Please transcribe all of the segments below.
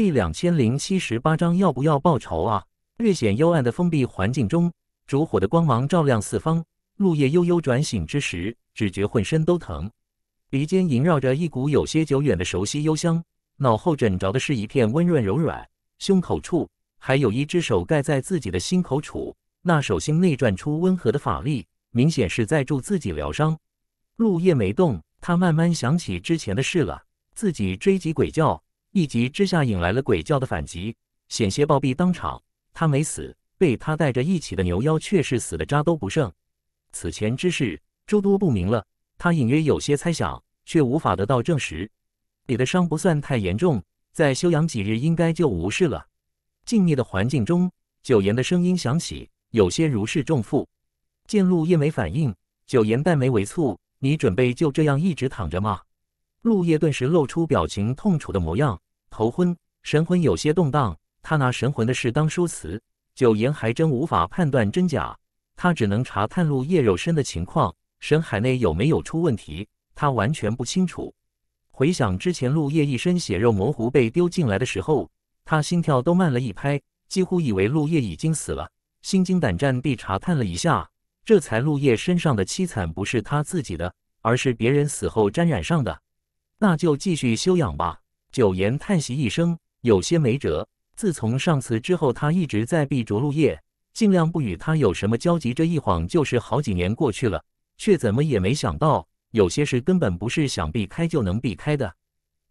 第两千零七十八章，要不要报仇啊？略显幽暗的封闭环境中，烛火的光芒照亮四方。陆叶悠悠转醒之时，只觉浑身都疼，鼻尖萦绕着一股有些久远的熟悉幽香，脑后枕着的是一片温润柔软，胸口处还有一只手盖在自己的心口处，那手心内转出温和的法力，明显是在助自己疗伤。陆叶没动，他慢慢想起之前的事了，自己追击鬼叫。一急之下，引来了鬼叫的反击，险些暴毙当场。他没死，被他带着一起的牛妖却是死的渣都不剩。此前之事诸多不明了，他隐约有些猜想，却无法得到证实。你的伤不算太严重，在休养几日应该就无事了。静谧的环境中，九言的声音响起，有些如释重负。见陆叶没反应，九言淡眉微蹙：“你准备就这样一直躺着吗？”陆叶顿时露出表情痛楚的模样，头昏，神魂有些动荡。他拿神魂的事当说辞，九言还真无法判断真假。他只能查探陆叶肉身的情况，神海内有没有出问题，他完全不清楚。回想之前陆叶一身血肉模糊被丢进来的时候，他心跳都慢了一拍，几乎以为陆叶已经死了，心惊胆战地查探了一下，这才陆叶身上的凄惨不是他自己的，而是别人死后沾染上的。那就继续休养吧。九言叹息一声，有些没辙。自从上次之后，他一直在避着陆叶，尽量不与他有什么交集。这一晃就是好几年过去了，却怎么也没想到，有些事根本不是想避开就能避开的。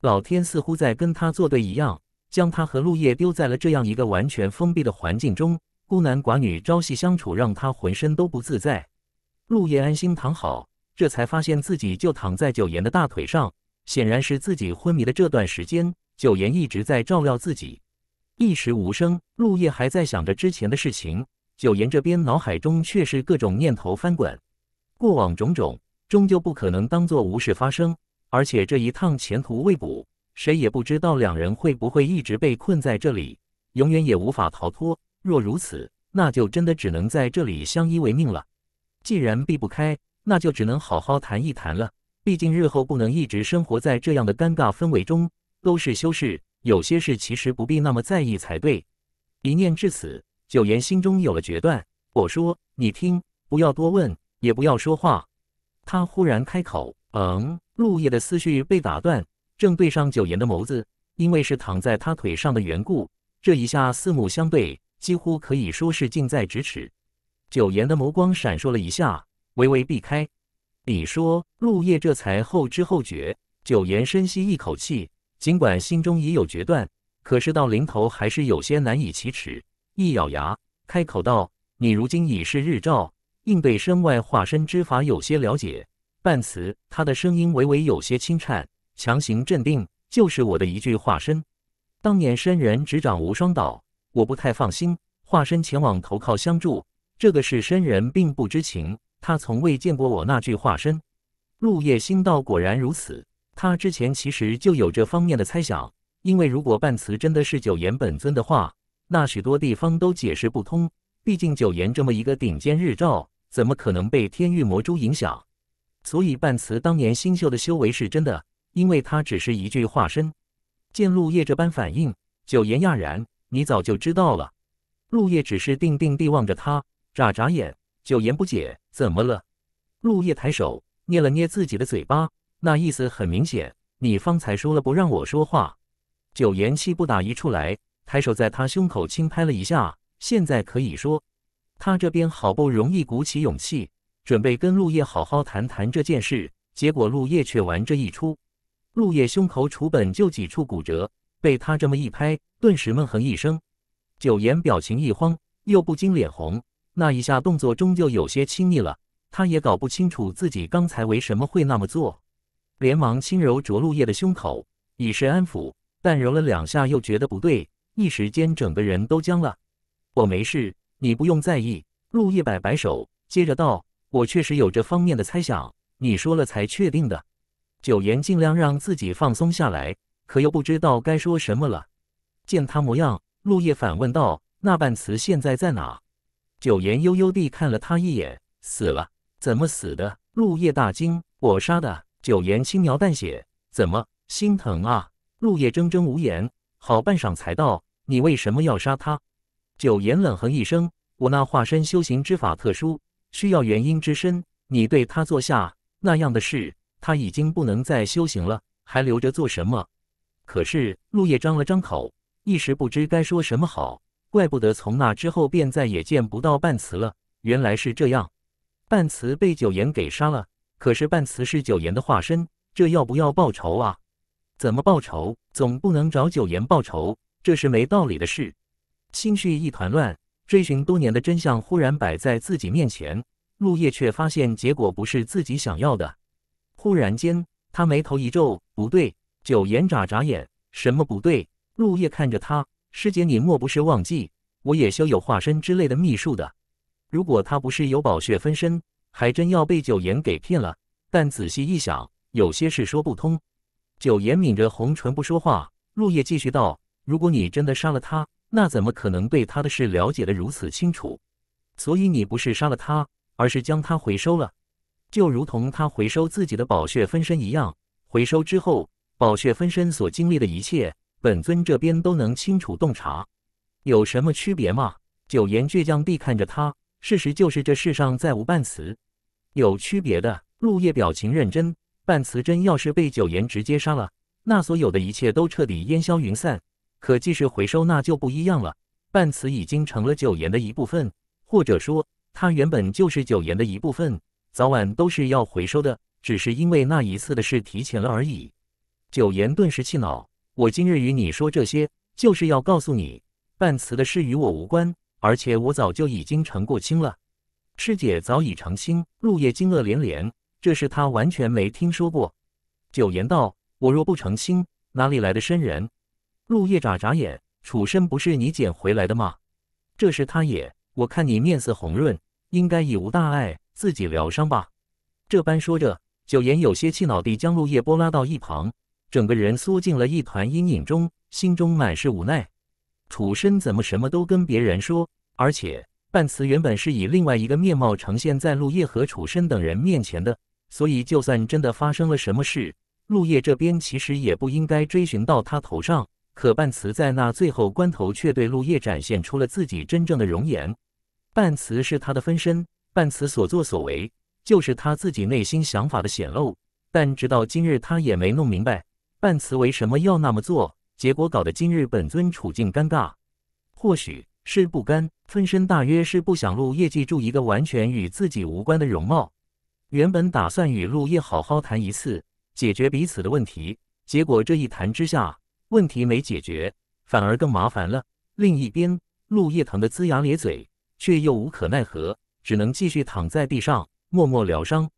老天似乎在跟他作对一样，将他和陆叶丢在了这样一个完全封闭的环境中，孤男寡女朝夕相处，让他浑身都不自在。陆叶安心躺好，这才发现自己就躺在九言的大腿上。显然是自己昏迷的这段时间，九岩一直在照料自己。一时无声，陆夜还在想着之前的事情，九岩这边脑海中却是各种念头翻滚，过往种种终究不可能当做无事发生。而且这一趟前途未卜，谁也不知道两人会不会一直被困在这里，永远也无法逃脱。若如此，那就真的只能在这里相依为命了。既然避不开，那就只能好好谈一谈了。毕竟日后不能一直生活在这样的尴尬氛围中。都是修饰，有些事其实不必那么在意才对。一念至此，九岩心中有了决断。我说，你听，不要多问，也不要说话。他忽然开口：“嗯。”陆夜的思绪被打断，正对上九岩的眸子。因为是躺在他腿上的缘故，这一下四目相对，几乎可以说是近在咫尺。九岩的眸光闪烁了一下，微微避开。你说：“陆叶这才后知后觉。”九言深吸一口气，尽管心中已有决断，可是到临头还是有些难以启齿。一咬牙，开口道：“你如今已是日照，应对身外化身之法有些了解。”半词，他的声音微微有些轻颤，强行镇定：“就是我的一句化身。当年身人执掌无双岛，我不太放心，化身前往投靠相助。这个是身人并不知情。”他从未见过我那句化身。陆叶心道：“果然如此。”他之前其实就有这方面的猜想，因为如果半慈真的是九岩本尊的话，那许多地方都解释不通。毕竟九岩这么一个顶尖日照，怎么可能被天域魔珠影响？所以半慈当年星宿的修为是真的，因为他只是一具化身。见陆叶这般反应，九岩讶然：“你早就知道了？”陆叶只是定定地望着他，眨眨眼。九言不解，怎么了？陆叶抬手捏了捏自己的嘴巴，那意思很明显。你方才说了不让我说话。九言气不打一处来，抬手在他胸口轻拍了一下。现在可以说，他这边好不容易鼓起勇气，准备跟陆叶好好谈谈这件事，结果陆叶却玩这一出。陆叶胸口处本就几处骨折，被他这么一拍，顿时闷哼一声。九言表情一慌，又不禁脸红。那一下动作终究有些轻腻了，他也搞不清楚自己刚才为什么会那么做，连忙轻揉着陆叶的胸口，以示安抚。但揉了两下又觉得不对，一时间整个人都僵了。我没事，你不用在意。陆叶摆摆手，接着道：“我确实有这方面的猜想，你说了才确定的。”九言尽量让自己放松下来，可又不知道该说什么了。见他模样，陆叶反问道：“那半词现在在哪？”九言悠悠地看了他一眼，死了？怎么死的？陆叶大惊：“我杀的。”九言轻描淡写：“怎么？心疼啊？”陆叶铮铮无言，好半晌才道：“你为什么要杀他？”九言冷哼一声：“我那化身修行之法特殊，需要元婴之身。你对他做下那样的事，他已经不能再修行了，还留着做什么？”可是陆叶张了张口，一时不知该说什么好。怪不得从那之后便再也见不到半慈了，原来是这样。半慈被九言给杀了，可是半慈是九言的化身，这要不要报仇啊？怎么报仇？总不能找九言报仇，这是没道理的事。心绪一团乱，追寻多年的真相忽然摆在自己面前，陆叶却发现结果不是自己想要的。忽然间，他眉头一皱，不对。九言眨眨眼，什么不对？陆叶看着他。师姐，你莫不是忘记我也修有化身之类的秘术的？如果他不是有宝血分身，还真要被九岩给骗了。但仔细一想，有些事说不通。九岩抿着红唇不说话，陆叶继续道：“如果你真的杀了他，那怎么可能对他的事了解得如此清楚？所以你不是杀了他，而是将他回收了，就如同他回收自己的宝血分身一样。回收之后，宝血分身所经历的一切。”本尊这边都能清楚洞察，有什么区别吗？九言倔强地看着他。事实就是这世上再无半词，有区别的。陆叶表情认真。半词真要是被九言直接杀了，那所有的一切都彻底烟消云散。可既是回收，那就不一样了。半词已经成了九言的一部分，或者说他原本就是九言的一部分，早晚都是要回收的，只是因为那一次的事提前了而已。九言顿时气恼。我今日与你说这些，就是要告诉你，半词的事与我无关，而且我早就已经成过亲了。师姐早已成亲。陆夜惊愕连连，这是他完全没听说过。九言道：“我若不成亲，哪里来的身人？”陆夜眨眨眼：“楚生不是你捡回来的吗？”这是他也。我看你面色红润，应该已无大碍，自己疗伤吧。这般说着，九言有些气恼地将陆夜拨拉到一旁。整个人缩进了一团阴影中，心中满是无奈。楚深怎么什么都跟别人说？而且半慈原本是以另外一个面貌呈现在陆叶和楚深等人面前的，所以就算真的发生了什么事，陆叶这边其实也不应该追寻到他头上。可半慈在那最后关头却对陆叶展现出了自己真正的容颜。半慈是他的分身，半慈所作所为就是他自己内心想法的显露。但直到今日，他也没弄明白。半慈为什么要那么做？结果搞得今日本尊处境尴尬，或许是不甘分身，大约是不想陆叶记住一个完全与自己无关的容貌。原本打算与陆叶好好谈一次，解决彼此的问题，结果这一谈之下，问题没解决，反而更麻烦了。另一边，陆叶疼得龇牙咧嘴，却又无可奈何，只能继续躺在地上默默疗伤。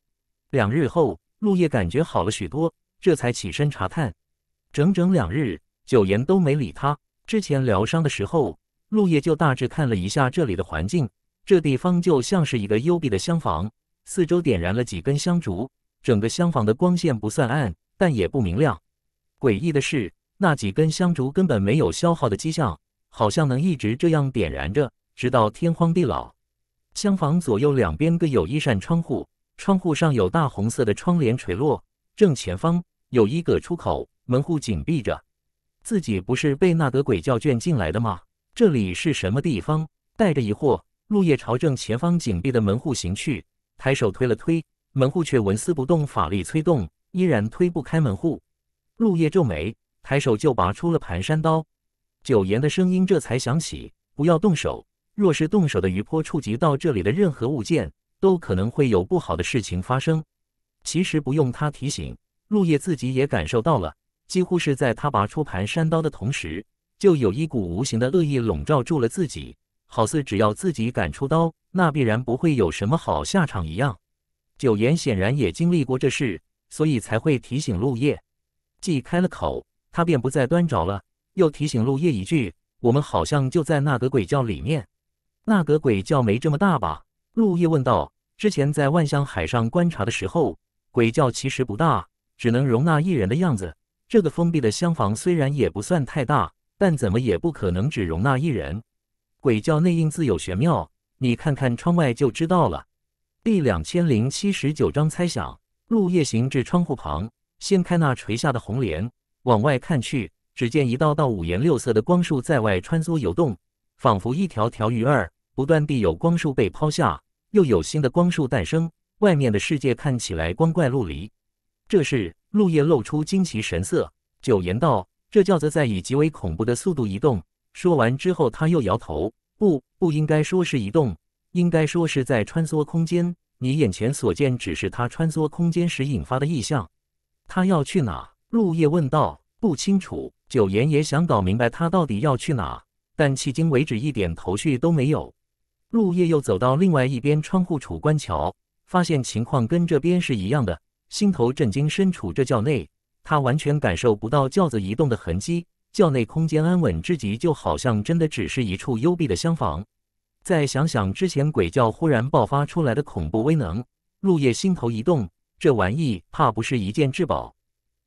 两日后，陆叶感觉好了许多。这才起身查看，整整两日，九言都没理他。之前疗伤的时候，陆叶就大致看了一下这里的环境。这地方就像是一个幽闭的厢房，四周点燃了几根香烛，整个厢房的光线不算暗，但也不明亮。诡异的是，那几根香烛根本没有消耗的迹象，好像能一直这样点燃着，直到天荒地老。厢房左右两边各有一扇窗户，窗户上有大红色的窗帘垂落，正前方。有一个出口，门户紧闭着。自己不是被那个鬼教卷进来的吗？这里是什么地方？带着疑惑，陆叶朝正前方紧闭的门户行去，抬手推了推门户，却纹丝不动。法力催动，依然推不开门户。陆叶皱眉，抬手就拔出了盘山刀。九言的声音这才响起：“不要动手，若是动手的余波触及到这里的任何物件，都可能会有不好的事情发生。”其实不用他提醒。陆叶自己也感受到了，几乎是在他拔出盘山刀的同时，就有一股无形的恶意笼罩住了自己，好似只要自己敢出刀，那必然不会有什么好下场一样。九言显然也经历过这事，所以才会提醒陆叶。既开了口，他便不再端着了，又提醒陆夜一句：“我们好像就在那个鬼叫里面，那个鬼叫没这么大吧？”陆夜问道。之前在万象海上观察的时候，鬼叫其实不大。只能容纳一人的样子，这个封闭的厢房虽然也不算太大，但怎么也不可能只容纳一人。鬼叫内应自有玄妙，你看看窗外就知道了。第两千零七十九章猜想。陆夜行至窗户旁，掀开那垂下的红帘，往外看去，只见一道道五颜六色的光束在外穿梭游动，仿佛一条条鱼儿。不断地有光束被抛下，又有新的光束诞生。外面的世界看起来光怪陆离。这时，陆叶露出惊奇神色，九言道：“这轿子在以极为恐怖的速度移动。”说完之后，他又摇头：“不，不应该说‘是移动’，应该说是在穿梭空间。你眼前所见只是他穿梭空间时引发的异象。”“他要去哪？”陆叶问道。“不清楚。”九言也想搞明白他到底要去哪，但迄今为止一点头绪都没有。陆叶又走到另外一边窗户处观瞧，发现情况跟这边是一样的。心头震惊，身处这轿内，他完全感受不到轿子移动的痕迹。轿内空间安稳之极，就好像真的只是一处幽闭的厢房。再想想之前鬼轿忽然爆发出来的恐怖威能，陆夜心头一动，这玩意怕不是一件至宝？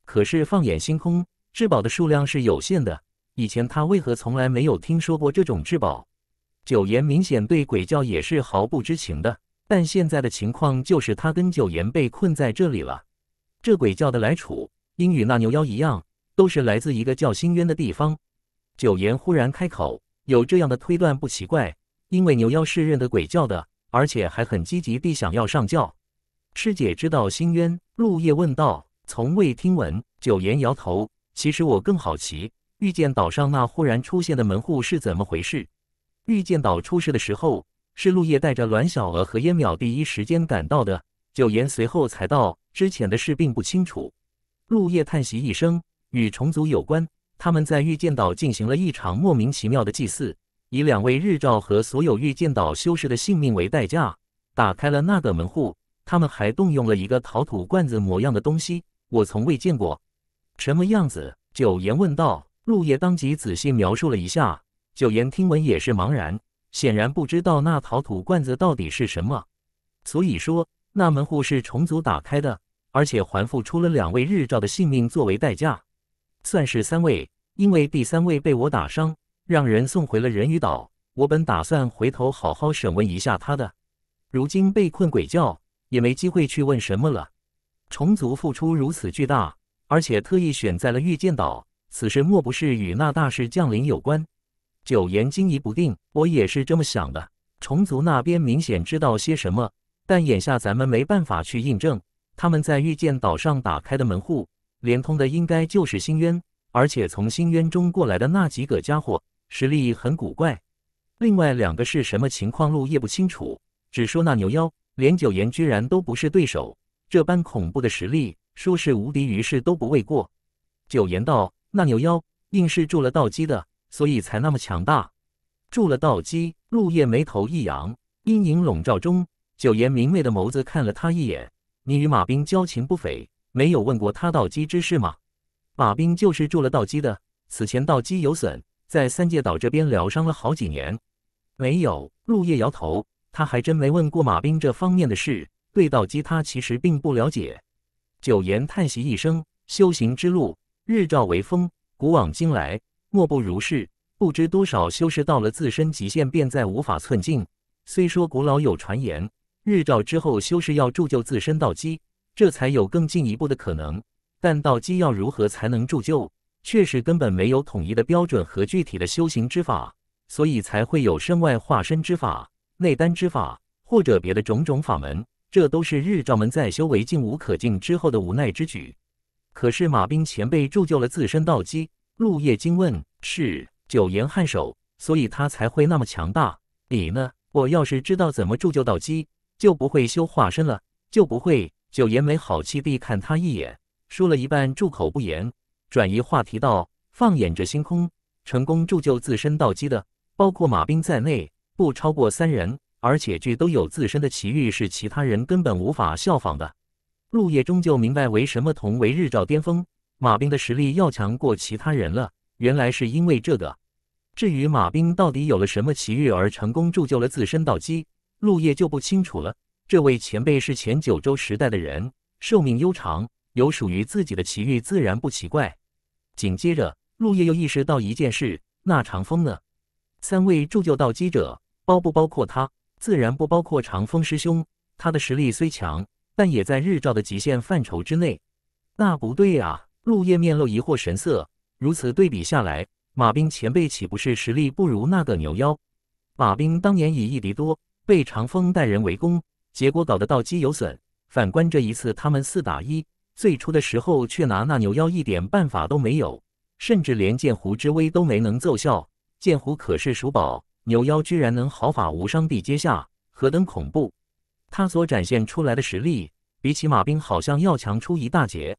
可是放眼星空，至宝的数量是有限的。以前他为何从来没有听说过这种至宝？九岩明显对鬼轿也是毫不知情的。但现在的情况就是，他跟九岩被困在这里了。这鬼叫的来处，应与那牛妖一样，都是来自一个叫星渊的地方。九岩忽然开口：“有这样的推断不奇怪，因为牛妖是认得鬼叫的，而且还很积极地想要上轿。师姐知道星渊，陆夜问道：“从未听闻。”九岩摇头：“其实我更好奇，遇见岛上那忽然出现的门户是怎么回事？遇见岛出事的时候。”是陆叶带着阮小娥和燕淼第一时间赶到的。九言随后才到，之前的事并不清楚。陆叶叹息一声，与虫族有关。他们在御剑岛进行了一场莫名其妙的祭祀，以两位日照和所有御剑岛修士的性命为代价，打开了那个门户。他们还动用了一个陶土罐子模样的东西，我从未见过。什么样子？九言问道。陆叶当即仔细描述了一下。九言听闻也是茫然。显然不知道那陶土罐子到底是什么，所以说那门户是虫族打开的，而且还付出了两位日照的性命作为代价，算是三位。因为第三位被我打伤，让人送回了人鱼岛。我本打算回头好好审问一下他的，如今被困鬼教，也没机会去问什么了。虫族付出如此巨大，而且特意选在了御剑岛，此事莫不是与那大事降临有关？九言惊疑不定，我也是这么想的。虫族那边明显知道些什么，但眼下咱们没办法去印证。他们在御剑岛上打开的门户，连通的应该就是星渊，而且从星渊中过来的那几个家伙实力很古怪。另外两个是什么情况，陆叶不清楚，只说那牛妖连九岩居然都不是对手，这般恐怖的实力，说是无敌于世都不为过。九言道：“那牛妖硬是住了道基的。”所以才那么强大，住了道基。陆叶眉头一扬，阴影笼罩中，九爷明媚的眸子看了他一眼：“你与马兵交情不菲，没有问过他道基之事吗？”马兵就是住了道基的。此前道基有损，在三界岛这边疗伤了好几年。没有。陆叶摇头，他还真没问过马兵这方面的事。对道基，他其实并不了解。九言叹息一声：“修行之路，日照为风，古往今来。”莫不如是，不知多少修士到了自身极限，便再无法寸进。虽说古老有传言，日照之后修士要铸就自身道基，这才有更进一步的可能。但道基要如何才能铸就，确实根本没有统一的标准和具体的修行之法，所以才会有身外化身之法、内丹之法或者别的种种法门。这都是日照门在修为尽无可进之后的无奈之举。可是马兵前辈铸就了自身道基。陆叶惊问：“是？”九言颔首，所以他才会那么强大。你呢？我要是知道怎么铸就道基，就不会修化身了，就不会。九言没好气地看他一眼，说了一半住口不言，转移话题道：“放眼这星空，成功铸就自身道基的，包括马兵在内，不超过三人。而且，具都有自身的奇遇，是其他人根本无法效仿的。”陆叶终究明白，为什么同为日照巅峰。马兵的实力要强过其他人了，原来是因为这个。至于马兵到底有了什么奇遇而成功铸就了自身道基，陆叶就不清楚了。这位前辈是前九州时代的人，寿命悠长，有属于自己的奇遇自然不奇怪。紧接着，陆叶又意识到一件事：那长风呢？三位铸就道基者，包不包括他？自然不包括长风师兄。他的实力虽强，但也在日照的极限范畴之内。那不对啊！陆叶面露疑惑神色，如此对比下来，马兵前辈岂不是实力不如那个牛妖？马兵当年以一敌多，被长风带人围攻，结果搞得道基有损。反观这一次，他们四打一，最初的时候却拿那牛妖一点办法都没有，甚至连剑湖之威都没能奏效。剑湖可是鼠宝，牛妖居然能毫发无伤地接下，何等恐怖！他所展现出来的实力，比起马兵好像要强出一大截。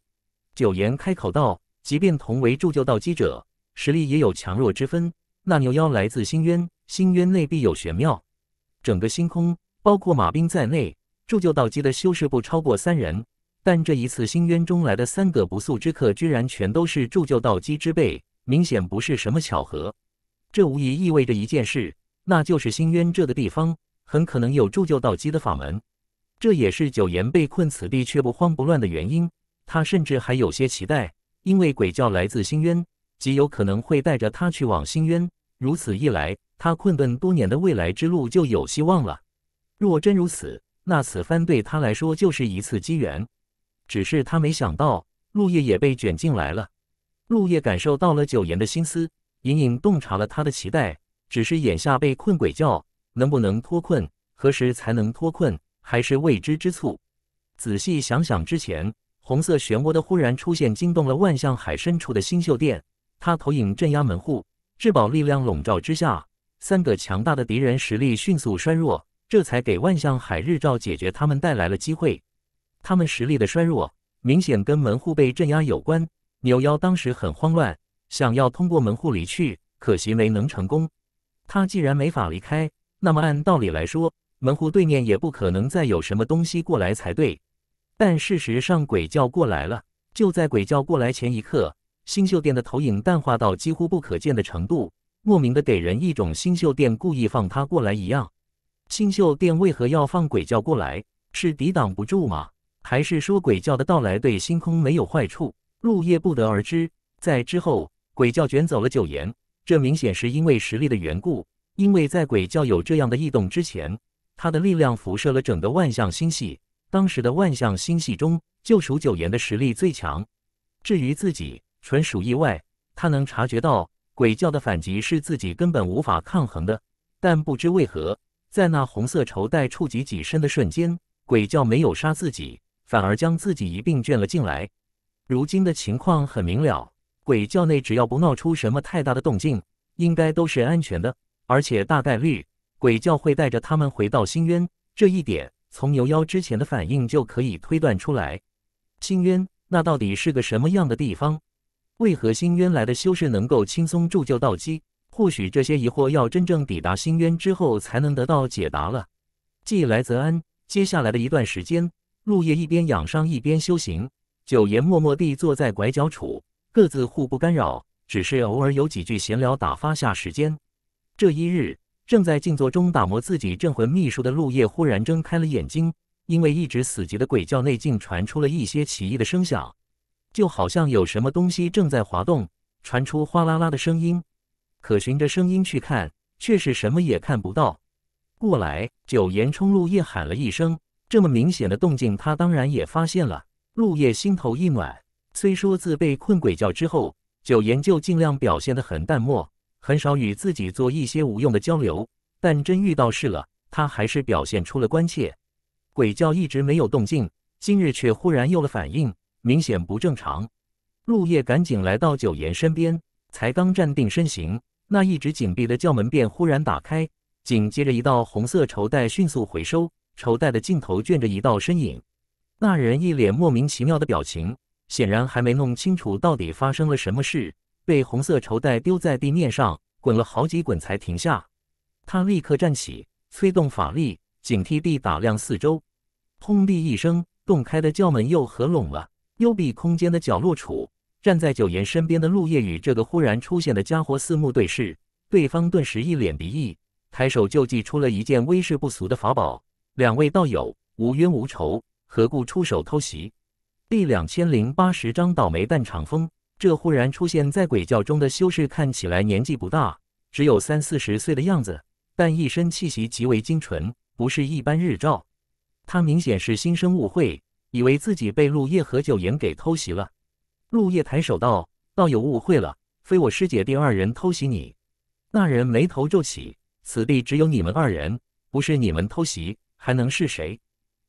九言开口道：“即便同为铸就道基者，实力也有强弱之分。那牛妖来自星渊，星渊内必有玄妙。整个星空，包括马兵在内，铸就道基的修士不超过三人。但这一次星渊中来的三个不速之客，居然全都是铸就道基之辈，明显不是什么巧合。这无疑意味着一件事，那就是星渊这个地方很可能有铸就道基的法门。这也是九言被困此地却不慌不乱的原因。”他甚至还有些期待，因为鬼叫来自星渊，极有可能会带着他去往星渊。如此一来，他困顿多年的未来之路就有希望了。若真如此，那此番对他来说就是一次机缘。只是他没想到，陆叶也被卷进来了。陆叶感受到了九岩的心思，隐隐洞察了他的期待。只是眼下被困鬼叫，能不能脱困，何时才能脱困，还是未知之数。仔细想想之前。红色漩涡的忽然出现惊动了万象海深处的星宿殿，他投影镇压门户，至宝力量笼罩之下，三个强大的敌人实力迅速衰弱，这才给万象海日照解决他们带来了机会。他们实力的衰弱明显跟门户被镇压有关。牛妖当时很慌乱，想要通过门户离去，可惜没能成功。他既然没法离开，那么按道理来说，门户对面也不可能再有什么东西过来才对。但事实上，鬼叫过来了。就在鬼叫过来前一刻，星宿殿的投影淡化到几乎不可见的程度，莫名的给人一种星宿殿故意放他过来一样。星宿殿为何要放鬼叫过来？是抵挡不住吗？还是说鬼叫的到来对星空没有坏处？入夜不得而知。在之后，鬼叫卷走了九岩，这明显是因为实力的缘故。因为在鬼叫有这样的异动之前，他的力量辐射了整个万象星系。当时的万象星系中，就属九岩的实力最强。至于自己，纯属意外。他能察觉到鬼教的反击是自己根本无法抗衡的，但不知为何，在那红色绸带触及己身的瞬间，鬼教没有杀自己，反而将自己一并卷了进来。如今的情况很明了，鬼教内只要不闹出什么太大的动静，应该都是安全的。而且大概率，鬼教会带着他们回到星渊。这一点。从牛妖之前的反应就可以推断出来，星渊那到底是个什么样的地方？为何星渊来的修士能够轻松铸就道基？或许这些疑惑要真正抵达星渊之后才能得到解答了。既来则安，接下来的一段时间，陆叶一边养伤一边修行，九爷默默地坐在拐角处，各自互不干扰，只是偶尔有几句闲聊打发下时间。这一日。正在静坐中打磨自己镇魂秘术的陆叶忽然睁开了眼睛，因为一直死寂的鬼叫内径传出了一些奇异的声响，就好像有什么东西正在滑动，传出哗啦啦的声音。可循着声音去看，却是什么也看不到。过来，九岩冲陆叶喊了一声。这么明显的动静，他当然也发现了。陆叶心头一暖，虽说自被困鬼叫之后，九岩就尽量表现得很淡漠。很少与自己做一些无用的交流，但真遇到事了，他还是表现出了关切。鬼叫一直没有动静，今日却忽然有了反应，明显不正常。陆叶赶紧来到九岩身边，才刚站定身形，那一直紧闭的轿门便忽然打开，紧接着一道红色绸带迅速回收，绸带的尽头卷着一道身影。那人一脸莫名其妙的表情，显然还没弄清楚到底发生了什么事。被红色绸带丢在地面上，滚了好几滚才停下。他立刻站起，催动法力，警惕地打量四周。砰地一声，洞开的轿门又合拢了。幽闭空间的角落处，站在九岩身边的陆夜与这个忽然出现的家伙四目对视，对方顿时一脸敌意，抬手就祭出了一件威势不俗的法宝。两位道友无冤无仇，何故出手偷袭？第两千零八十章倒霉蛋长风。这忽然出现在鬼教中的修士看起来年纪不大，只有三四十岁的样子，但一身气息极为精纯，不是一般日照。他明显是心生误会，以为自己被陆叶和九言给偷袭了。陆叶抬手道：“道友误会了，非我师姐弟二人偷袭你。”那人眉头皱起：“此地只有你们二人，不是你们偷袭，还能是谁？”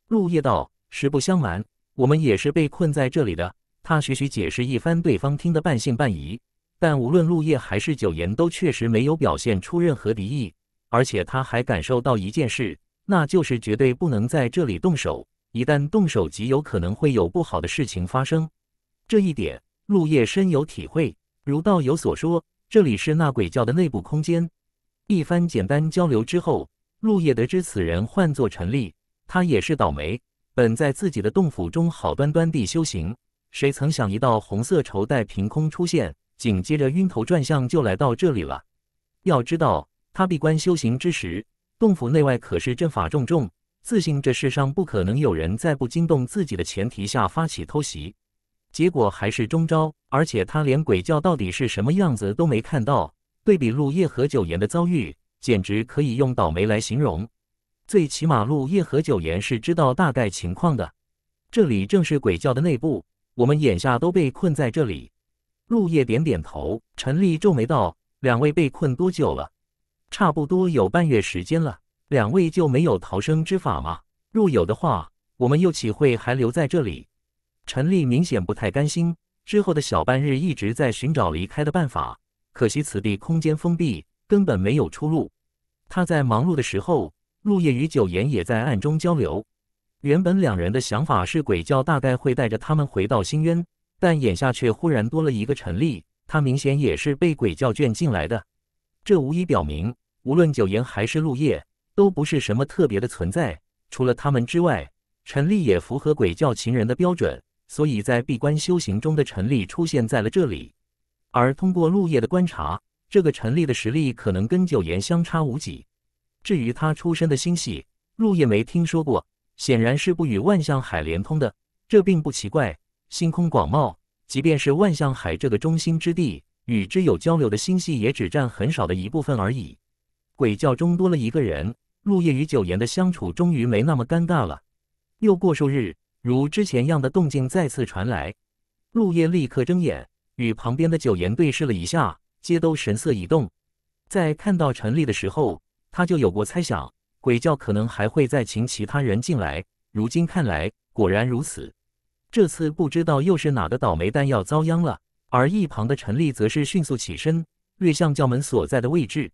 陆叶道：“实不相瞒，我们也是被困在这里的。”他徐徐解释一番，对方听得半信半疑。但无论陆叶还是九言，都确实没有表现出任何敌意。而且他还感受到一件事，那就是绝对不能在这里动手。一旦动手，极有可能会有不好的事情发生。这一点，陆叶深有体会。如道友所说，这里是那鬼教的内部空间。一番简单交流之后，陆叶得知此人唤作陈立。他也是倒霉，本在自己的洞府中好端端地修行。谁曾想，一道红色绸带凭空出现，紧接着晕头转向就来到这里了。要知道，他闭关修行之时，洞府内外可是阵法重重，自信这世上不可能有人在不惊动自己的前提下发起偷袭。结果还是中招，而且他连鬼教到底是什么样子都没看到。对比陆叶和九岩的遭遇，简直可以用倒霉来形容。最起码，陆叶和九岩是知道大概情况的。这里正是鬼教的内部。我们眼下都被困在这里。入夜点点头，陈立皱眉道：“两位被困多久了？差不多有半月时间了。两位就没有逃生之法吗？若有的话，我们又岂会还留在这里？”陈立明显不太甘心，之后的小半日一直在寻找离开的办法，可惜此地空间封闭，根本没有出路。他在忙碌的时候，入夜与九岩也在暗中交流。原本两人的想法是鬼教大概会带着他们回到深渊，但眼下却忽然多了一个陈立，他明显也是被鬼教卷进来的。这无疑表明，无论九言还是陆叶，都不是什么特别的存在。除了他们之外，陈立也符合鬼教情人的标准，所以在闭关修行中的陈立出现在了这里。而通过陆叶的观察，这个陈立的实力可能跟九岩相差无几。至于他出身的星系，陆叶没听说过。显然是不与万象海连通的，这并不奇怪。星空广袤，即便是万象海这个中心之地，与之有交流的星系也只占很少的一部分而已。鬼叫中多了一个人，陆叶与九岩的相处终于没那么尴尬了。又过数日，如之前样的动静再次传来，陆叶立刻睁眼，与旁边的九岩对视了一下，皆都神色一动。在看到陈立的时候，他就有过猜想。鬼教可能还会再请其他人进来，如今看来果然如此。这次不知道又是哪个倒霉蛋要遭殃了。而一旁的陈丽则是迅速起身，掠向教门所在的位置。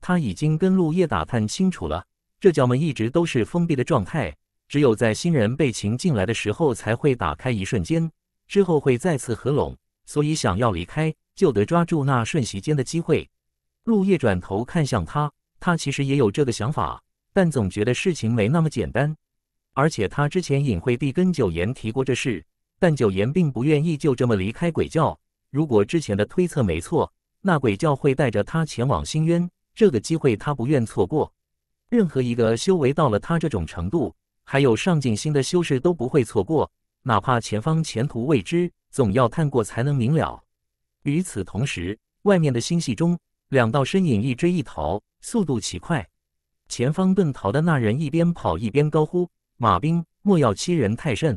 他已经跟陆叶打探清楚了，这教门一直都是封闭的状态，只有在新人被请进来的时候才会打开一瞬间，之后会再次合拢。所以想要离开，就得抓住那瞬息间的机会。陆叶转头看向他，他其实也有这个想法。但总觉得事情没那么简单，而且他之前隐晦地跟九言提过这事，但九言并不愿意就这么离开鬼教。如果之前的推测没错，那鬼教会带着他前往星渊，这个机会他不愿错过。任何一个修为到了他这种程度，还有上进心的修士都不会错过，哪怕前方前途未知，总要探过才能明了。与此同时，外面的星系中，两道身影一追一逃，速度奇快。前方遁逃的那人一边跑一边高呼：“马兵，莫要欺人太甚！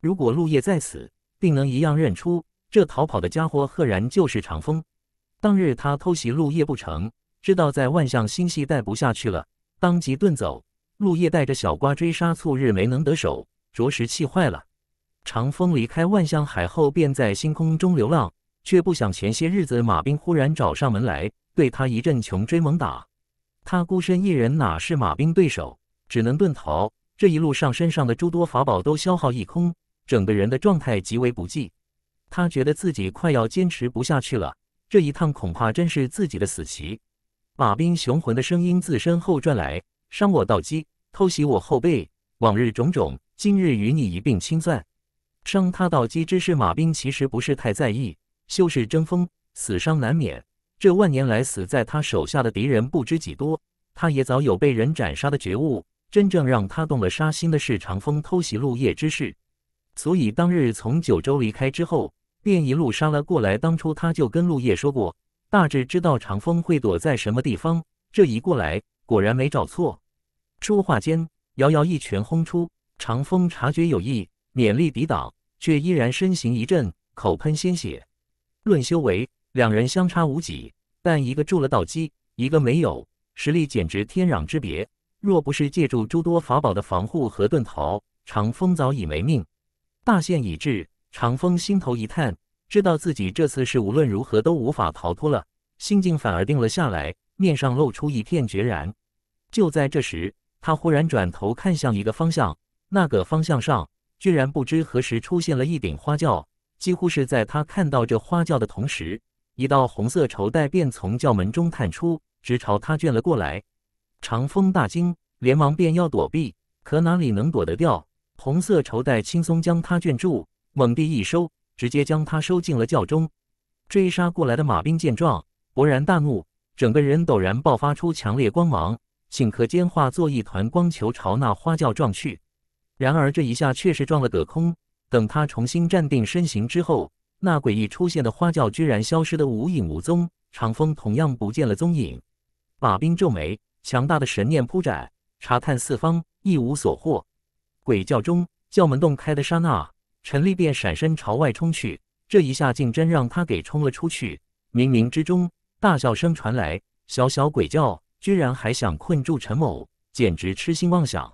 如果陆叶在此，定能一样认出这逃跑的家伙，赫然就是长风。当日他偷袭陆叶不成，知道在万象星系待不下去了，当即遁走。陆叶带着小瓜追杀，促日没能得手，着实气坏了。长风离开万象海后，便在星空中流浪，却不想前些日子马兵忽然找上门来，对他一阵穷追猛打。”他孤身一人，哪是马兵对手？只能遁逃。这一路上，身上的诸多法宝都消耗一空，整个人的状态极为不济。他觉得自己快要坚持不下去了，这一趟恐怕真是自己的死期。马兵雄浑的声音自身后传来：“伤我道基，偷袭我后背，往日种种，今日与你一并清算。”伤他道基之事，马兵其实不是太在意。修士争锋，死伤难免。这万年来死在他手下的敌人不知几多，他也早有被人斩杀的觉悟。真正让他动了杀心的是长风偷袭陆叶之事，所以当日从九州离开之后，便一路杀了过来。当初他就跟陆叶说过，大致知道长风会躲在什么地方。这一过来，果然没找错。说话间，遥遥一拳轰出，长风察觉有异，勉力抵挡，却依然身形一震，口喷鲜血。论修为。两人相差无几，但一个筑了道基，一个没有，实力简直天壤之别。若不是借助诸多法宝的防护和遁逃，长风早已没命。大限已至，长风心头一叹，知道自己这次是无论如何都无法逃脱了。心境反而定了下来，面上露出一片决然。就在这时，他忽然转头看向一个方向，那个方向上居然不知何时出现了一顶花轿。几乎是在他看到这花轿的同时。一道红色绸带便从轿门中探出，直朝他卷了过来。长风大惊，连忙便要躲避，可哪里能躲得掉？红色绸带轻松将他卷住，猛地一收，直接将他收进了轿中。追杀过来的马兵见状，勃然大怒，整个人陡然爆发出强烈光芒，顷刻间化作一团光球朝那花轿撞去。然而这一下却是撞了个空。等他重新站定身形之后，那诡异出现的花轿居然消失得无影无踪，长风同样不见了踪影。马兵皱眉，强大的神念铺展，查探四方，一无所获。鬼轿中轿门洞开的刹那，陈立便闪身朝外冲去，这一下竟真让他给冲了出去。冥冥之中，大笑声传来，小小鬼轿居然还想困住陈某，简直痴心妄想。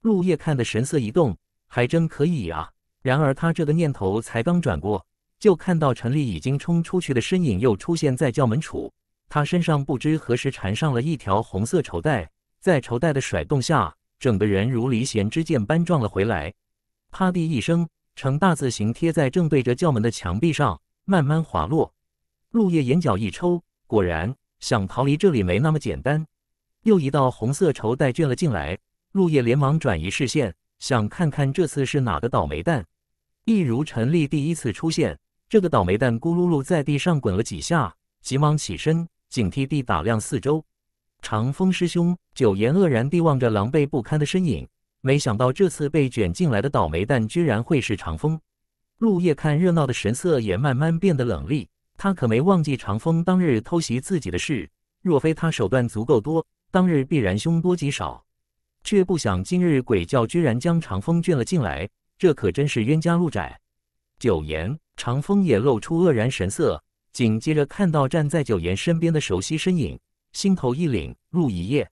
陆夜看的神色一动，还真可以啊。然而他这个念头才刚转过。就看到陈丽已经冲出去的身影又出现在教门处，她身上不知何时缠上了一条红色绸带，在绸带的甩动下，整个人如离弦之箭般撞了回来，啪地一声呈大字形贴在正对着教门的墙壁上，慢慢滑落。陆叶眼角一抽，果然想逃离这里没那么简单。又一道红色绸带卷了进来，陆叶连忙转移视线，想看看这次是哪个倒霉蛋。一如陈丽第一次出现。这个倒霉蛋咕噜噜在地上滚了几下，急忙起身，警惕地打量四周。长风师兄，九岩愕然地望着狼狈不堪的身影，没想到这次被卷进来的倒霉蛋居然会是长风。陆夜看热闹的神色也慢慢变得冷厉，他可没忘记长风当日偷袭自己的事。若非他手段足够多，当日必然凶多吉少。却不想今日鬼教居然将长风卷了进来，这可真是冤家路窄。九言，长风也露出愕然神色，紧接着看到站在九言身边的熟悉身影，心头一凛。陆一叶，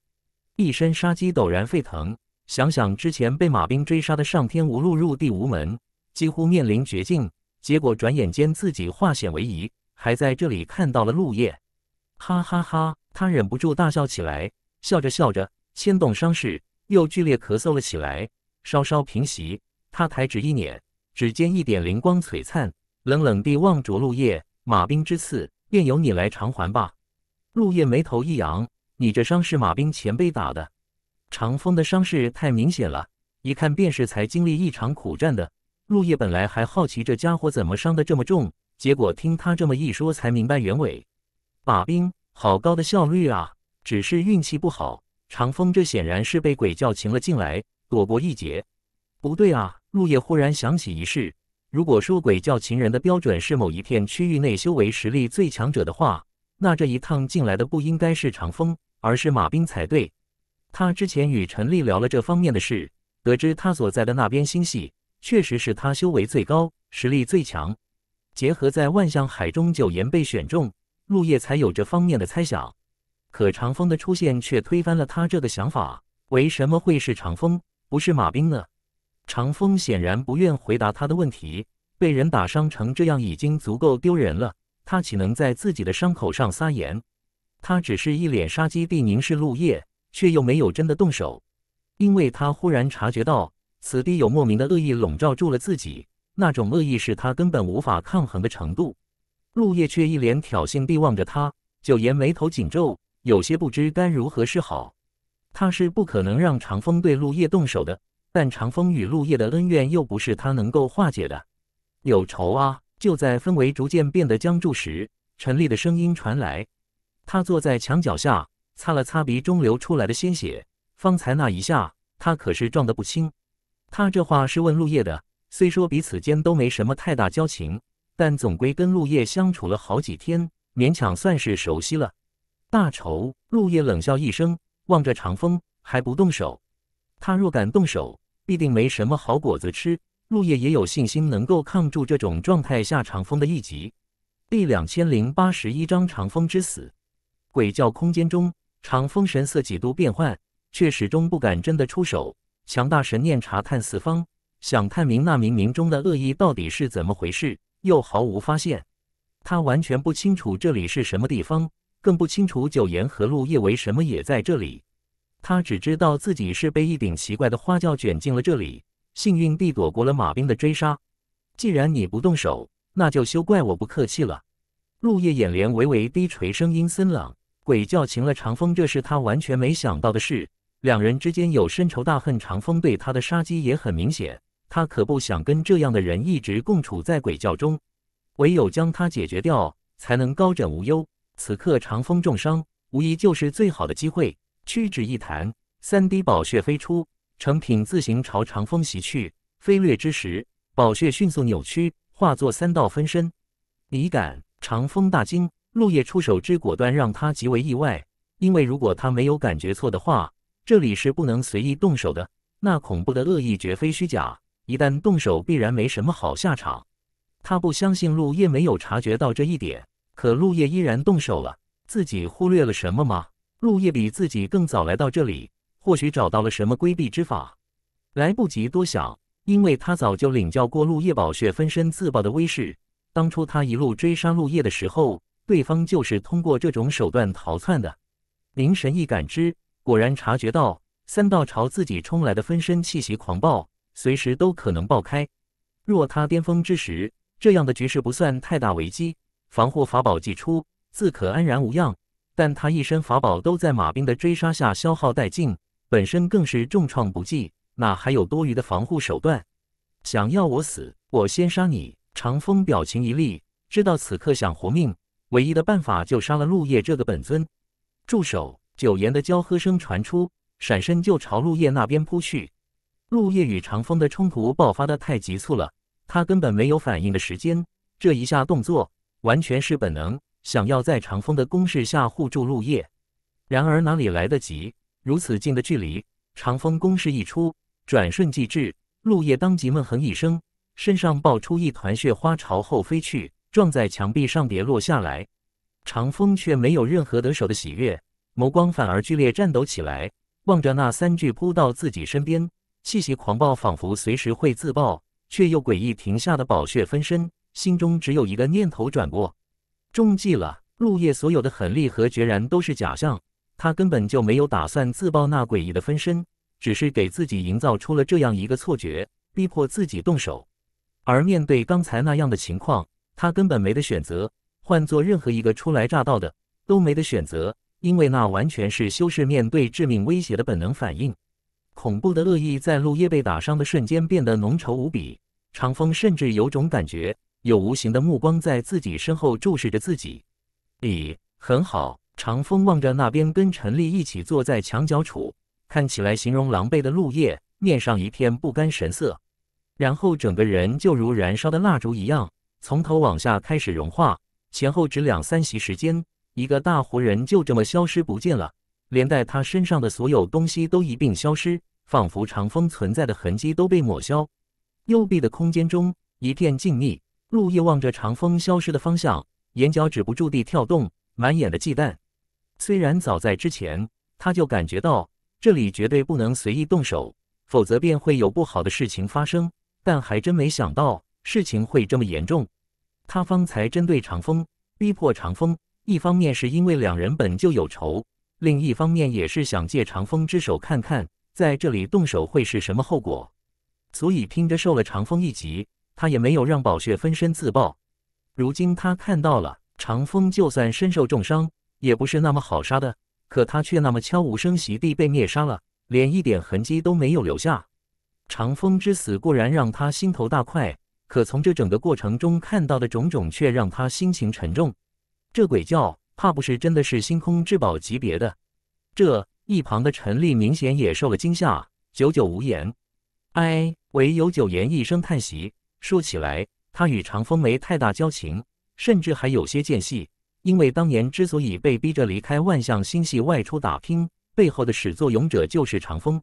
一身杀机陡然沸腾。想想之前被马兵追杀的上天无路入地无门，几乎面临绝境，结果转眼间自己化险为夷，还在这里看到了陆叶。哈哈哈，他忍不住大笑起来，笑着笑着牵动伤势，又剧烈咳嗽了起来。稍稍平息，他抬指一捻。只见一点灵光璀璨，冷冷地望着陆叶。马兵之刺，便由你来偿还吧。陆叶眉头一扬：“你这伤是马兵前辈打的？长风的伤势太明显了，一看便是才经历一场苦战的。”陆叶本来还好奇这家伙怎么伤得这么重，结果听他这么一说，才明白原委。马兵，好高的效率啊！只是运气不好。长风这显然是被鬼叫请了进来，躲过一劫。不对啊！陆叶忽然想起一事：如果说鬼叫情人的标准是某一片区域内修为实力最强者的话，那这一趟进来的不应该是长风，而是马兵才对。他之前与陈丽聊了这方面的事，得知他所在的那边星系确实是他修为最高、实力最强。结合在万象海中九岩被选中，陆叶才有这方面的猜想。可长风的出现却推翻了他这个想法。为什么会是长风，不是马兵呢？长风显然不愿回答他的问题，被人打伤成这样已经足够丢人了，他岂能在自己的伤口上撒盐？他只是一脸杀机地凝视陆叶，却又没有真的动手，因为他忽然察觉到此地有莫名的恶意笼罩住了自己，那种恶意是他根本无法抗衡的程度。陆叶却一脸挑衅地望着他，九言眉头紧皱，有些不知该如何是好。他是不可能让长风对陆叶动手的。但长风与陆叶的恩怨又不是他能够化解的，有仇啊！就在氛围逐渐变得僵住时，陈丽的声音传来。他坐在墙角下，擦了擦鼻中流出来的鲜血。方才那一下，他可是撞得不轻。他这话是问陆叶的，虽说彼此间都没什么太大交情，但总归跟陆叶相处了好几天，勉强算是熟悉了。大仇！陆叶冷笑一声，望着长风，还不动手。他若敢动手，必定没什么好果子吃。陆叶也有信心能够抗住这种状态下长风的一击。第两千零八十一章长风之死。鬼叫空间中，长风神色几度变幻，却始终不敢真的出手。强大神念查探四方，想探明那冥冥中的恶意到底是怎么回事，又毫无发现。他完全不清楚这里是什么地方，更不清楚九岩和陆叶为什么也在这里。他只知道自己是被一顶奇怪的花轿卷进了这里，幸运地躲过了马兵的追杀。既然你不动手，那就休怪我不客气了。陆夜眼帘微微低垂，声音森冷。鬼叫擒了长风，这是他完全没想到的事。两人之间有深仇大恨，长风对他的杀机也很明显。他可不想跟这样的人一直共处在鬼叫中，唯有将他解决掉，才能高枕无忧。此刻长风重伤，无疑就是最好的机会。屈指一弹，三滴宝血飞出，成品自行朝长风袭去。飞掠之时，宝血迅速扭曲，化作三道分身。你敢？长风大惊，陆叶出手之果断让他极为意外。因为如果他没有感觉错的话，这里是不能随意动手的。那恐怖的恶意绝非虚假，一旦动手，必然没什么好下场。他不相信陆夜没有察觉到这一点，可陆夜依然动手了。自己忽略了什么吗？陆叶比自己更早来到这里，或许找到了什么规避之法。来不及多想，因为他早就领教过陆叶宝血分身自爆的威势。当初他一路追杀陆叶的时候，对方就是通过这种手段逃窜的。林神一感知，果然察觉到三道朝自己冲来的分身气息狂暴，随时都可能爆开。若他巅峰之时，这样的局势不算太大危机，防护法宝祭出，自可安然无恙。但他一身法宝都在马兵的追杀下消耗殆尽，本身更是重创不济，哪还有多余的防护手段？想要我死，我先杀你！长风表情一厉，知道此刻想活命唯一的办法就杀了陆叶这个本尊。住手！九岩的娇喝声传出，闪身就朝陆叶那边扑去。陆叶与长风的冲突爆发的太急促了，他根本没有反应的时间，这一下动作完全是本能。想要在长风的攻势下护住陆叶，然而哪里来得及？如此近的距离，长风攻势一出，转瞬即至。陆叶当即闷哼一声，身上爆出一团血花，朝后飞去，撞在墙壁上跌落下来。长风却没有任何得手的喜悦，眸光反而剧烈颤抖起来，望着那三具扑到自己身边，气息狂暴，仿佛随时会自爆，却又诡异停下的宝血分身，心中只有一个念头转过。中计了！陆叶所有的狠厉和决然都是假象，他根本就没有打算自爆那诡异的分身，只是给自己营造出了这样一个错觉，逼迫自己动手。而面对刚才那样的情况，他根本没得选择。换做任何一个初来乍到的，都没得选择，因为那完全是修士面对致命威胁的本能反应。恐怖的恶意在陆叶被打伤的瞬间变得浓稠无比，长风甚至有种感觉。有无形的目光在自己身后注视着自己。咦，很好。长风望着那边，跟陈丽一起坐在墙角处，看起来形容狼狈的陆叶，面上一片不甘神色。然后整个人就如燃烧的蜡烛一样，从头往下开始融化。前后只两三席时间，一个大活人就这么消失不见了，连带他身上的所有东西都一并消失，仿佛长风存在的痕迹都被抹消。右臂的空间中一片静谧。陆毅望着长风消失的方向，眼角止不住地跳动，满眼的忌惮。虽然早在之前他就感觉到这里绝对不能随意动手，否则便会有不好的事情发生，但还真没想到事情会这么严重。他方才针对长风，逼迫长风，一方面是因为两人本就有仇，另一方面也是想借长风之手看看，在这里动手会是什么后果，所以拼着受了长风一击。他也没有让宝血分身自爆，如今他看到了长风，就算身受重伤，也不是那么好杀的。可他却那么悄无声息地被灭杀了，连一点痕迹都没有留下。长风之死固然让他心头大快，可从这整个过程中看到的种种，却让他心情沉重。这鬼叫，怕不是真的是星空至宝级别的？这一旁的陈立明显也受了惊吓，久久无言。哎，唯有九言一声叹息。说起来，他与长风没太大交情，甚至还有些间隙。因为当年之所以被逼着离开万象星系外出打拼，背后的始作俑者就是长风。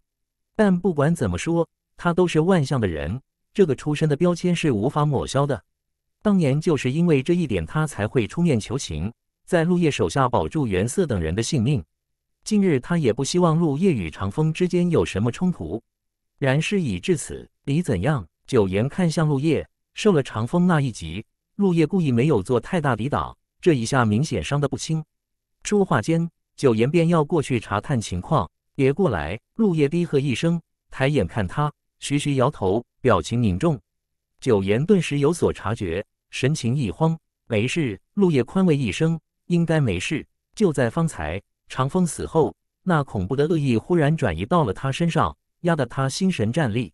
但不管怎么说，他都是万象的人，这个出身的标签是无法抹消的。当年就是因为这一点，他才会出面求情，在陆叶手下保住袁瑟等人的性命。近日，他也不希望陆叶与长风之间有什么冲突。然事已至此，你怎样？九岩看向陆叶，受了长风那一击，陆叶故意没有做太大抵挡，这一下明显伤得不轻。说话间，九岩便要过去查探情况，别过来！陆叶低喝一声，抬眼看他，徐徐摇头，表情凝重。九岩顿时有所察觉，神情一慌。没事，陆叶宽慰一声，应该没事。就在方才，长风死后，那恐怖的恶意忽然转移到了他身上，压得他心神战栗。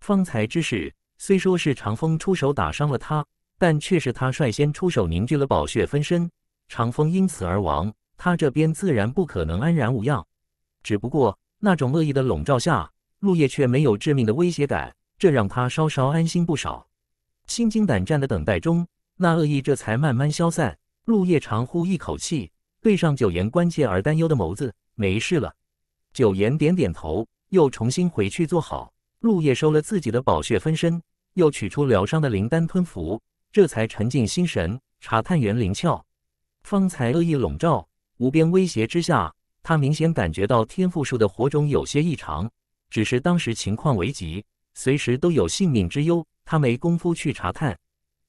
方才之事虽说是长风出手打伤了他，但却是他率先出手凝聚了宝血分身，长风因此而亡。他这边自然不可能安然无恙。只不过那种恶意的笼罩下，陆叶却没有致命的威胁感，这让他稍稍安心不少。心惊胆战的等待中，那恶意这才慢慢消散。陆叶长呼一口气，对上九言关切而担忧的眸子：“没事了。”九言点点头，又重新回去坐好。陆叶收了自己的宝血分身，又取出疗伤的灵丹吞服，这才沉静心神，查探元灵窍。方才恶意笼罩、无边威胁之下，他明显感觉到天赋树的火种有些异常。只是当时情况危急，随时都有性命之忧，他没工夫去查看。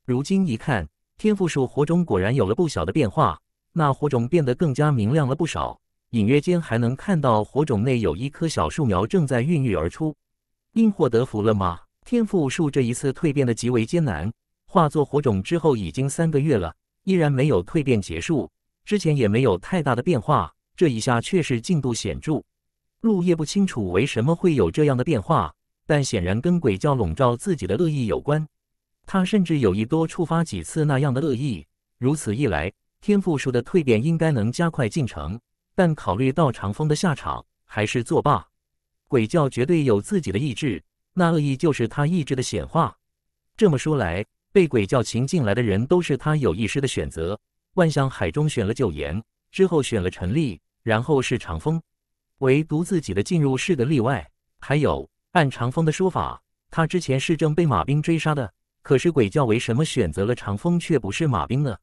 如今一看，天赋树火种果然有了不小的变化，那火种变得更加明亮了不少，隐约间还能看到火种内有一棵小树苗正在孕育而出。因祸得福了吗？天赋树这一次蜕变的极为艰难，化作火种之后已经三个月了，依然没有蜕变结束。之前也没有太大的变化，这一下却是进度显著。陆叶不清楚为什么会有这样的变化，但显然跟鬼教笼罩自己的恶意有关。他甚至有意多触发几次那样的恶意，如此一来，天赋树的蜕变应该能加快进程。但考虑到长风的下场，还是作罢。鬼教绝对有自己的意志，那恶意就是他意志的显化。这么说来，被鬼教请进来的人都是他有意识的选择。万象海中选了九岩，之后选了陈立，然后是长风，唯独自己的进入是的例外。还有，按长风的说法，他之前是正被马兵追杀的，可是鬼教为什么选择了长风却不是马兵呢？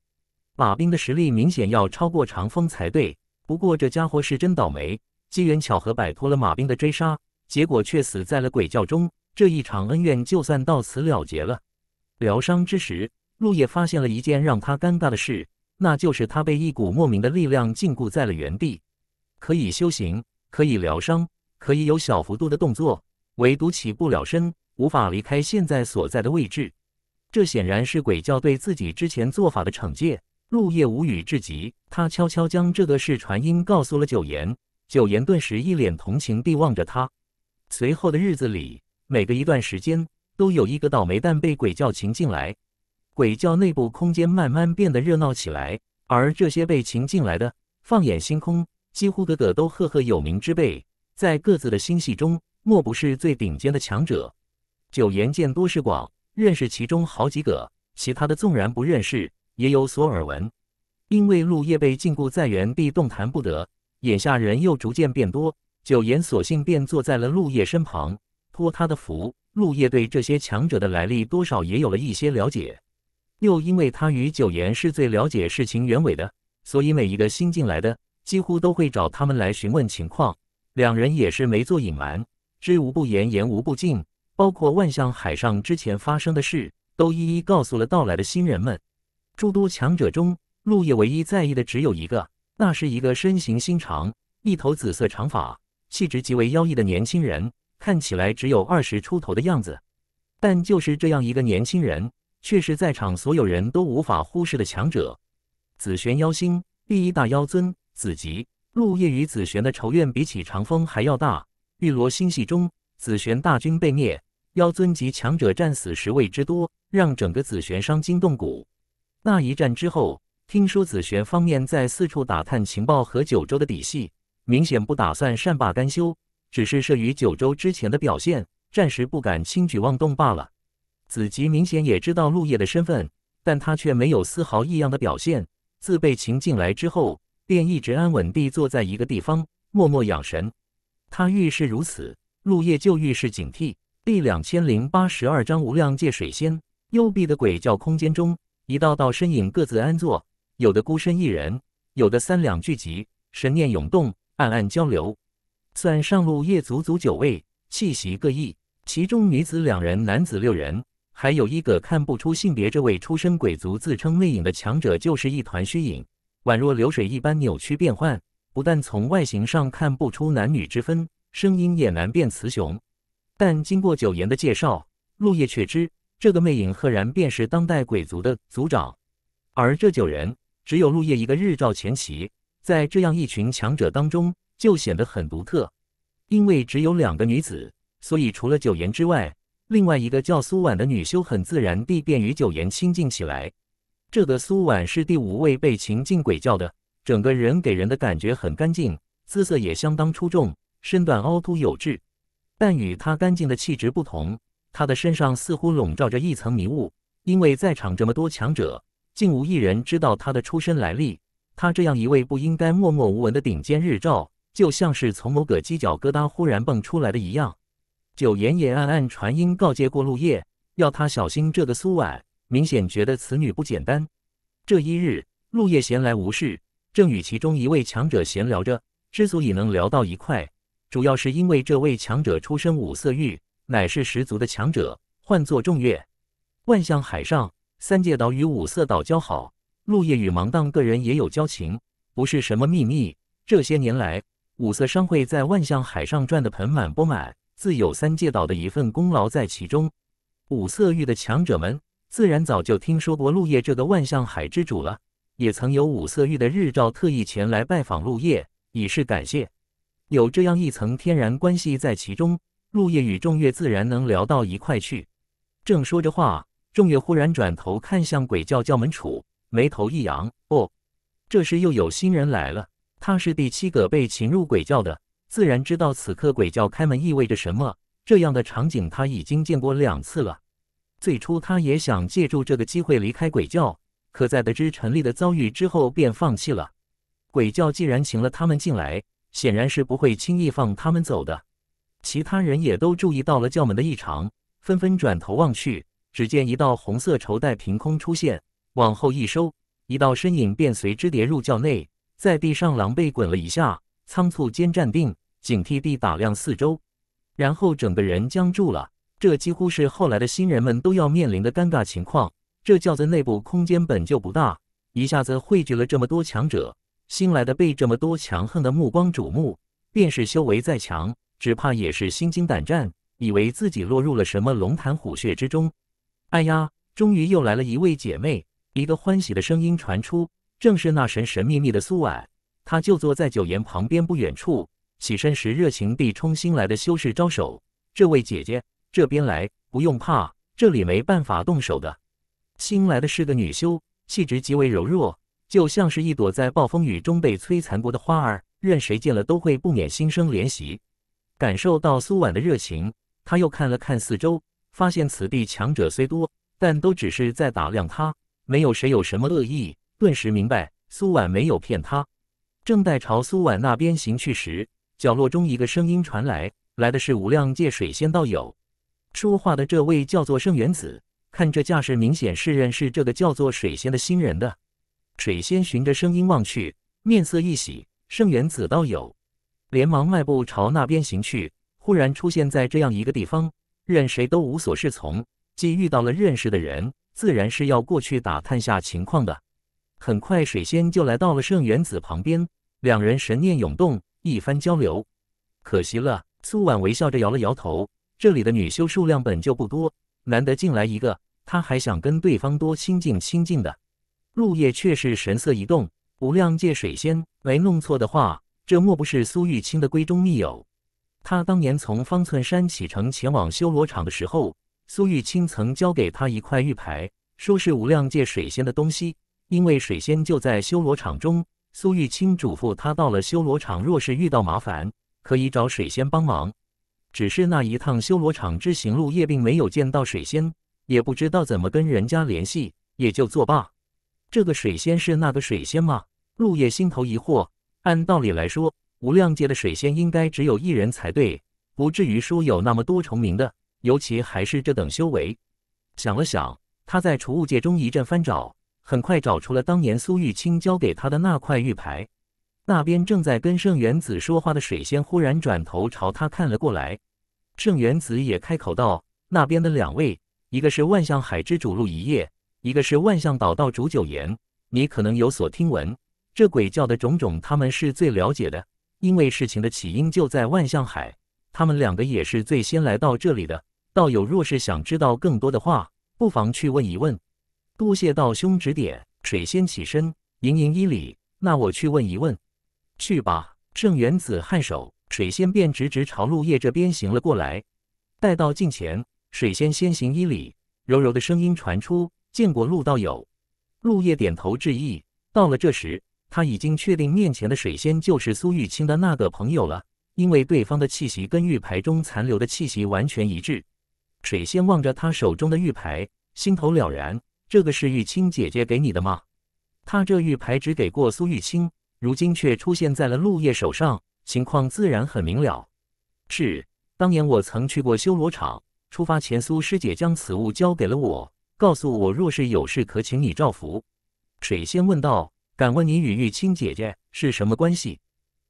马兵的实力明显要超过长风才对，不过这家伙是真倒霉。机缘巧合摆脱了马兵的追杀，结果却死在了鬼叫中。这一场恩怨就算到此了结了。疗伤之时，陆夜发现了一件让他尴尬的事，那就是他被一股莫名的力量禁锢在了原地。可以修行，可以疗伤，可以有小幅度的动作，唯独起不了身，无法离开现在所在的位置。这显然是鬼教对自己之前做法的惩戒。陆夜无语至极，他悄悄将这个事传音告诉了九岩。九言顿时一脸同情地望着他。随后的日子里，每隔一段时间，都有一个倒霉蛋被鬼叫请进来。鬼叫内部空间慢慢变得热闹起来，而这些被请进来的，放眼星空，几乎个个都赫赫有名之辈，在各自的星系中，莫不是最顶尖的强者。九言见多识广，认识其中好几个，其他的纵然不认识，也有所耳闻。因为陆叶被禁锢在原地，动弹不得。眼下人又逐渐变多，九岩索性便坐在了陆叶身旁。托他的福，陆叶对这些强者的来历多少也有了一些了解。又因为他与九岩是最了解事情原委的，所以每一个新进来的几乎都会找他们来询问情况。两人也是没做隐瞒，知无不言，言无不尽，包括万象海上之前发生的事，都一一告诉了到来的新人们。诸多强者中，陆叶唯一在意的只有一个。那是一个身形修长、一头紫色长发、气质极为妖异的年轻人，看起来只有二十出头的样子。但就是这样一个年轻人，却是在场所有人都无法忽视的强者——紫玄妖星第一大妖尊紫极陆夜与紫玄的仇怨，比起长风还要大。玉罗星系中，紫玄大军被灭，妖尊及强者战死十位之多，让整个紫玄伤筋动骨。那一战之后。听说紫玄方面在四处打探情报和九州的底细，明显不打算善罢甘休，只是慑于九州之前的表现，暂时不敢轻举妄动罢了。子极明显也知道陆叶的身份，但他却没有丝毫异样的表现。自被请进来之后，便一直安稳地坐在一个地方，默默养神。他遇事如此，陆叶就遇事警惕。第两千零八十二章无量界水仙右臂的鬼叫空间中，一道道身影各自安坐。有的孤身一人，有的三两聚集，神念涌动，暗暗交流。算上陆夜足足九位，气息各异。其中女子两人，男子六人，还有一个看不出性别。这位出身鬼族、自称魅影的强者，就是一团虚影，宛若流水一般扭曲变幻，不但从外形上看不出男女之分，声音也难辨雌雄。但经过九言的介绍，陆叶却知这个魅影赫然便是当代鬼族的族长，而这九人。只有陆叶一个日照前旗，在这样一群强者当中就显得很独特。因为只有两个女子，所以除了九言之外，另外一个叫苏婉的女修很自然地便与九言亲近起来。这个苏婉是第五位被秦晋鬼叫的，整个人给人的感觉很干净，姿色也相当出众，身段凹凸有致。但与她干净的气质不同，她的身上似乎笼罩着一层迷雾，因为在场这么多强者。竟无一人知道他的出身来历。他这样一位不应该默默无闻的顶尖日照，就像是从某个犄角旮旯忽然蹦出来的一样。九言也暗暗传音告诫过陆叶，要他小心这个苏婉，明显觉得此女不简单。这一日，陆叶闲来无事，正与其中一位强者闲聊着。之所以能聊到一块，主要是因为这位强者出身五色域，乃是十足的强者。唤作众月，万象海上。三界岛与五色岛交好，陆叶与芒荡个人也有交情，不是什么秘密。这些年来，五色商会在万象海上赚得盆满钵满，自有三界岛的一份功劳在其中。五色域的强者们自然早就听说过陆叶这个万象海之主了，也曾有五色域的日照特意前来拜访陆叶，以示感谢。有这样一层天然关系在其中，陆叶与众月自然能聊到一块去。正说着话。仲月忽然转头看向鬼教教门处，眉头一扬：“哦，这时又有新人来了。他是第七个被擒入鬼教的，自然知道此刻鬼教开门意味着什么。这样的场景他已经见过两次了。最初他也想借助这个机会离开鬼教，可在得知陈丽的遭遇之后便放弃了。鬼教既然请了他们进来，显然是不会轻易放他们走的。其他人也都注意到了教门的异常，纷纷转头望去。”只见一道红色绸带凭空出现，往后一收，一道身影便随之跌入轿内，在地上狼狈滚了一下，仓促间站定，警惕地打量四周，然后整个人僵住了。这几乎是后来的新人们都要面临的尴尬情况。这轿子内部空间本就不大，一下子汇聚了这么多强者，新来的被这么多强横的目光瞩目，便是修为再强，只怕也是心惊胆战，以为自己落入了什么龙潭虎穴之中。哎呀，终于又来了一位姐妹！一个欢喜的声音传出，正是那神神秘秘的苏婉。她就坐在九岩旁边不远处，起身时热情地冲新来的修士招手：“这位姐姐，这边来，不用怕，这里没办法动手的。”新来的是个女修，气质极为柔弱，就像是一朵在暴风雨中被摧残过的花儿，任谁见了都会不免心生怜惜。感受到苏婉的热情，他又看了看四周。发现此地强者虽多，但都只是在打量他，没有谁有什么恶意。顿时明白苏婉没有骗他。正在朝苏婉那边行去时，角落中一个声音传来：“来的是无量界水仙道友。”说话的这位叫做圣元子，看这架势，明显是认识这个叫做水仙的新人的。水仙循着声音望去，面色一喜：“圣元子道友！”连忙迈步朝那边行去。忽然出现在这样一个地方。任谁都无所适从。既遇到了认识的人，自然是要过去打探下情况的。很快，水仙就来到了圣元子旁边，两人神念涌动，一番交流。可惜了，苏婉微笑着摇了摇头。这里的女修数量本就不多，难得进来一个，她还想跟对方多亲近亲近的。陆夜却是神色一动，无量界水仙没弄错的话，这莫不是苏玉清的闺中密友？他当年从方寸山启程前往修罗场的时候，苏玉清曾交给他一块玉牌，说是无量界水仙的东西，因为水仙就在修罗场中。苏玉清嘱咐他，到了修罗场若是遇到麻烦，可以找水仙帮忙。只是那一趟修罗场之行，陆叶并没有见到水仙，也不知道怎么跟人家联系，也就作罢。这个水仙是那个水仙吗？陆叶心头疑惑。按道理来说。无量界的水仙应该只有一人才对，不至于说有那么多重名的，尤其还是这等修为。想了想，他在储物界中一阵翻找，很快找出了当年苏玉清交给他的那块玉牌。那边正在跟圣元子说话的水仙忽然转头朝他看了过来，圣元子也开口道：“那边的两位，一个是万象海之主陆一叶，一个是万象岛道主九言，你可能有所听闻，这鬼教的种种，他们是最了解的。”因为事情的起因就在万象海，他们两个也是最先来到这里的。道友若是想知道更多的话，不妨去问一问。多谢道兄指点。水仙起身，盈盈一礼。那我去问一问。去吧。圣元子颔首，水仙便直直朝陆叶这边行了过来。待到近前，水仙先行一礼，柔柔的声音传出：“见过陆道友。”陆叶点头致意。到了这时。他已经确定面前的水仙就是苏玉清的那个朋友了，因为对方的气息跟玉牌中残留的气息完全一致。水仙望着他手中的玉牌，心头了然：“这个是玉清姐姐给你的吗？”他这玉牌只给过苏玉清，如今却出现在了陆叶手上，情况自然很明了。是，当年我曾去过修罗场，出发前苏师姐将此物交给了我，告诉我若是有事可请你照拂。水仙问道。敢问你与玉清姐姐是什么关系？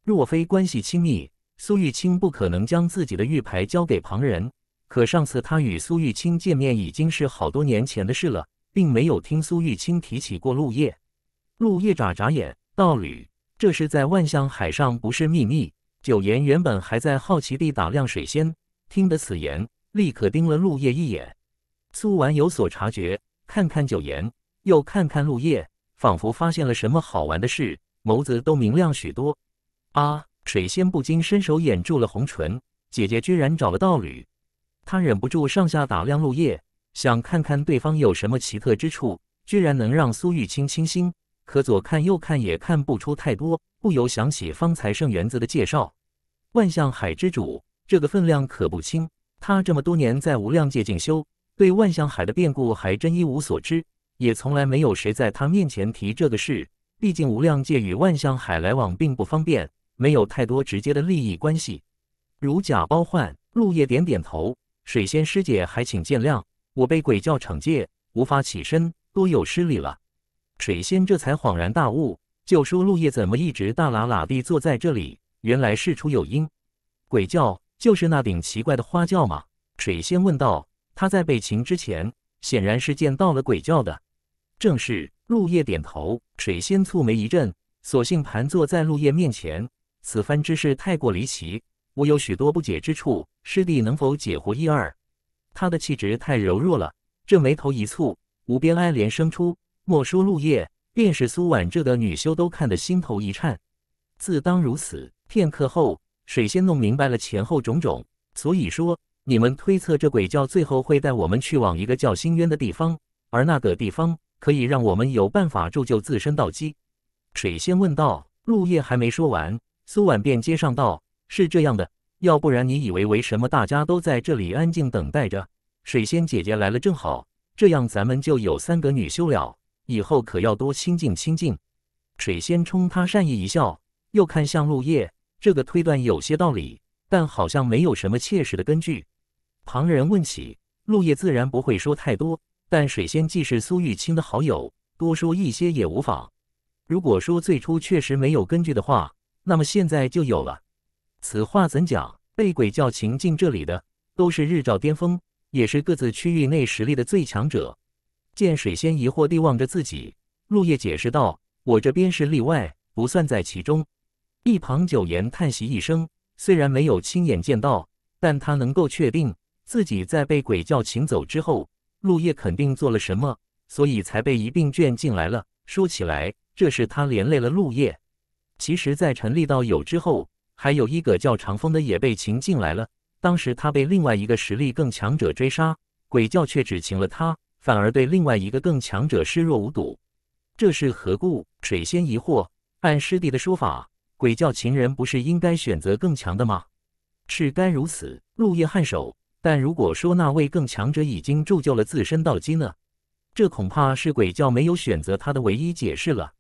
若非关系亲密，苏玉清不可能将自己的玉牌交给旁人。可上次他与苏玉清见面已经是好多年前的事了，并没有听苏玉清提起过陆叶。陆叶眨眨眼，道：“侣，这是在万象海上，不是秘密。”九言原本还在好奇地打量水仙，听得此言，立刻盯了陆叶一眼。苏婉有所察觉，看看九言，又看看陆叶。仿佛发现了什么好玩的事，眸子都明亮许多。啊！水仙不禁伸手掩住了红唇，姐姐居然找了道侣。她忍不住上下打量陆叶，想看看对方有什么奇特之处，居然能让苏玉清倾心。可左看右看也看不出太多，不由想起方才盛元子的介绍：万象海之主，这个分量可不轻。他这么多年在无量界进修，对万象海的变故还真一无所知。也从来没有谁在他面前提这个事，毕竟无量界与万象海来往并不方便，没有太多直接的利益关系。如假包换，陆叶点点头。水仙师姐还请见谅，我被鬼教惩戒，无法起身，多有失礼了。水仙这才恍然大悟，就说陆叶怎么一直大喇喇地坐在这里？原来事出有因。鬼叫就是那顶奇怪的花轿吗？水仙问道。他在被擒之前，显然是见到了鬼叫的。正是陆叶点头，水仙蹙眉一震，索性盘坐在陆叶面前。此番之事太过离奇，我有许多不解之处，师弟能否解惑一二？他的气质太柔弱了，这眉头一蹙，无边哀怜生出。莫说陆叶，便是苏婉这的女修都看得心头一颤。自当如此。片刻后，水仙弄明白了前后种种，所以说，你们推测这鬼教最后会带我们去往一个叫星渊的地方，而那个地方。可以让我们有办法铸就自身道基。水仙问道，陆叶还没说完，苏婉便接上道：“是这样的，要不然你以为为什么大家都在这里安静等待着？水仙姐姐来了正好，这样咱们就有三个女修了，以后可要多亲近亲近。”水仙冲她善意一笑，又看向陆叶。这个推断有些道理，但好像没有什么切实的根据。旁人问起，陆叶自然不会说太多。但水仙既是苏玉清的好友，多说一些也无妨。如果说最初确实没有根据的话，那么现在就有了。此话怎讲？被鬼叫请进这里的，都是日照巅峰，也是各自区域内实力的最强者。见水仙疑惑地望着自己，陆叶解释道：“我这边是例外，不算在其中。”一旁九言叹息一声，虽然没有亲眼见到，但他能够确定自己在被鬼叫请走之后。陆叶肯定做了什么，所以才被一并卷进来了。说起来，这是他连累了陆叶。其实，在陈立道有之后，还有一个叫长风的也被请进来了。当时他被另外一个实力更强者追杀，鬼教却只擒了他，反而对另外一个更强者视若无睹。这是何故？水仙疑惑。按师弟的说法，鬼教请人不是应该选择更强的吗？是该如此。陆叶颔首。但如果说那位更强者已经铸就了自身道基呢？这恐怕是鬼教没有选择他的唯一解释了。